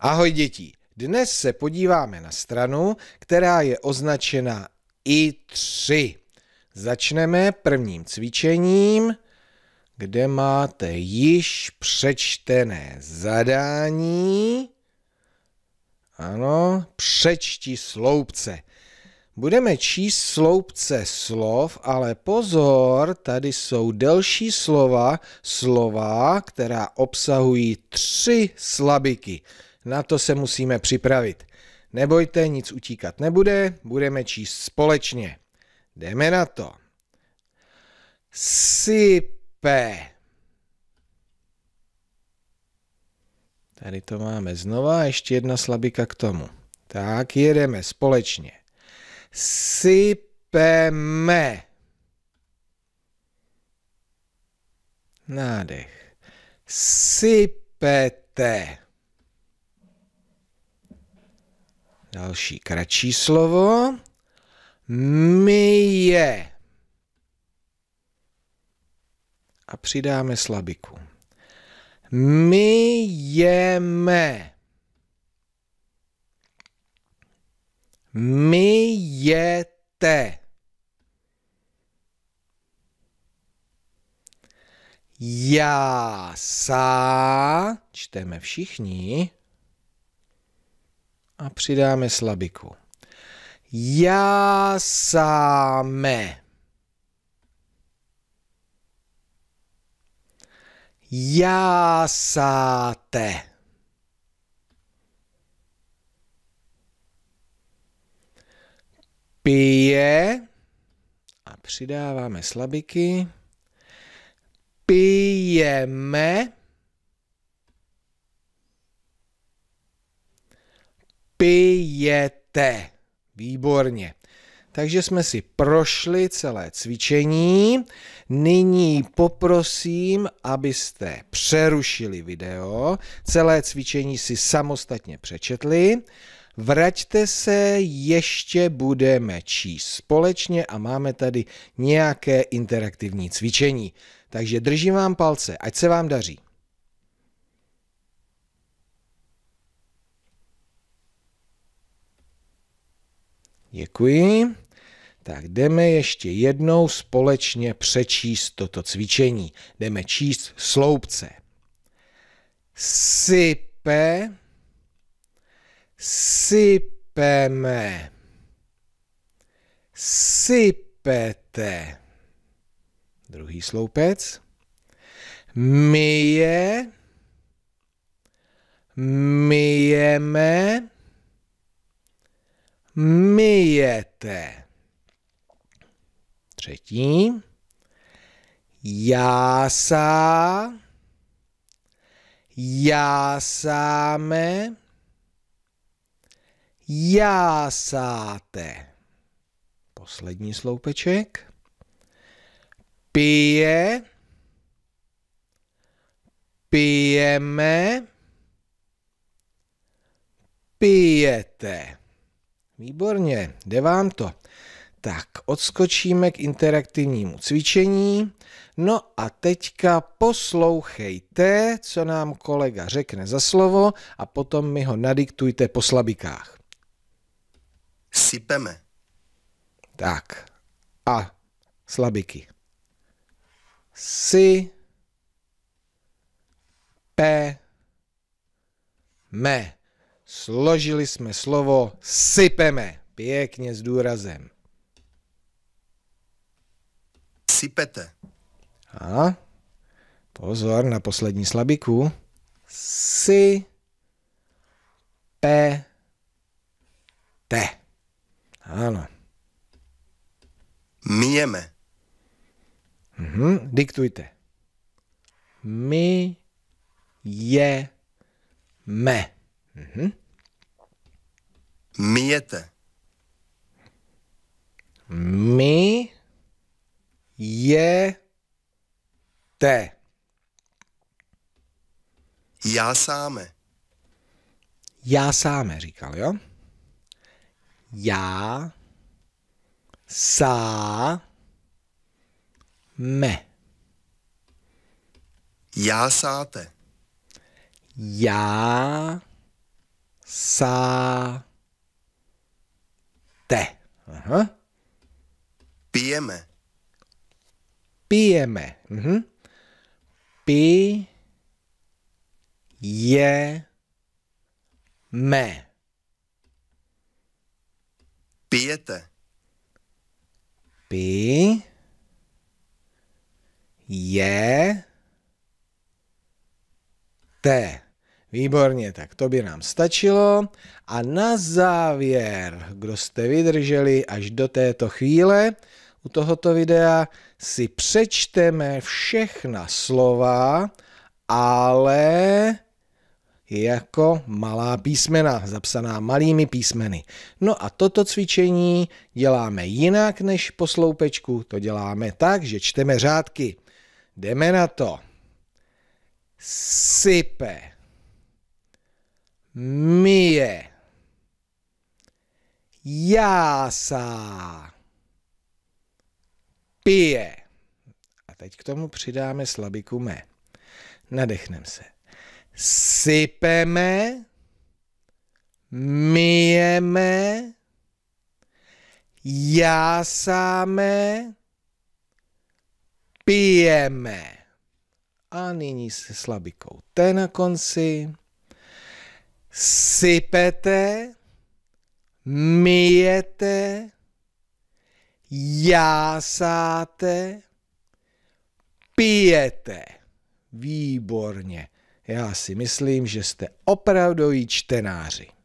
Ahoj děti, dnes se podíváme na stranu, která je označena I3. Začneme prvním cvičením, kde máte již přečtené zadání. Ano, přečti sloupce. Budeme číst sloupce slov, ale pozor, tady jsou delší slova, slova, která obsahují tři slabiky na to se musíme připravit. Nebojte, nic utíkat nebude, budeme číst společně. Jdeme na to. Sype. Tady to máme znova, ještě jedna slabika k tomu. Tak, jedeme společně. Sypeme. Nádech. Sypete. Další kratší slovo. My je. A přidáme slabiku. Myjeme. Myjete. Já sa. čteme všichni, a přidáme slabiku. Já sáme. sáte. Pije a přidáváme slabiky. Pijeme pijete. Výborně. Takže jsme si prošli celé cvičení. Nyní poprosím, abyste přerušili video, celé cvičení si samostatně přečetli. Vraťte se, ještě budeme číst společně a máme tady nějaké interaktivní cvičení. Takže držím vám palce, ať se vám daří. Děkuji. Tak jdeme ještě jednou společně přečíst toto cvičení. Jdeme číst sloupce. Sype, sypeme, sypete. Druhý sloupec. Myje, myjeme, myjete. Třetí. Jásá, jásáme, jásáte. Poslední sloupeček. Pije, pijeme, pijete. Výborně, jde vám to. Tak, odskočíme k interaktivnímu cvičení. No a teďka poslouchejte, co nám kolega řekne za slovo a potom mi ho nadiktujte po slabikách. Sypeme. Tak, a slabiky. Si, P. me složili jsme slovo sypeme. Pěkně s důrazem. Sypete. A pozor na poslední slabiku. Si pe te. Ano. Mijeme. Mhm, diktujte. My je me. Mhm myjete? My je te. Já sáme. Já sáme, říkal, jo? Já sá me. Já sáte. Já sá te. Aha. Pijeme. Pijeme. Mhm. Pi je me. Pijete. Pi je te. Výborně, tak to by nám stačilo. A na závěr, kdo jste vydrželi až do této chvíle, u tohoto videa si přečteme všechna slova, ale jako malá písmena, zapsaná malými písmeny. No a toto cvičení děláme jinak než po sloupečku, to děláme tak, že čteme řádky. Jdeme na to. Sype Mie. Jásá. Pije. A teď k tomu přidáme slabiku me. Nadechneme se. Sypeme. Mijeme. Jásáme. Pijeme. A nyní se slabikou T na konci sypete, myjete, jásáte, pijete. Výborně. Já si myslím, že jste opravdoví čtenáři.